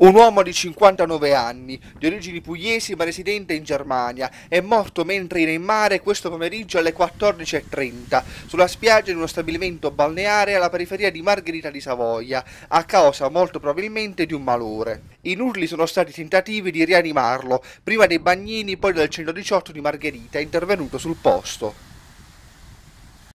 Un uomo di 59 anni, di origini pugliesi ma residente in Germania, è morto mentre era in mare questo pomeriggio alle 14.30 sulla spiaggia di uno stabilimento balneare alla periferia di Margherita di Savoia, a causa molto probabilmente di un malore. In urli sono stati tentativi di rianimarlo, prima dei bagnini poi del 118 di Margherita, intervenuto sul posto.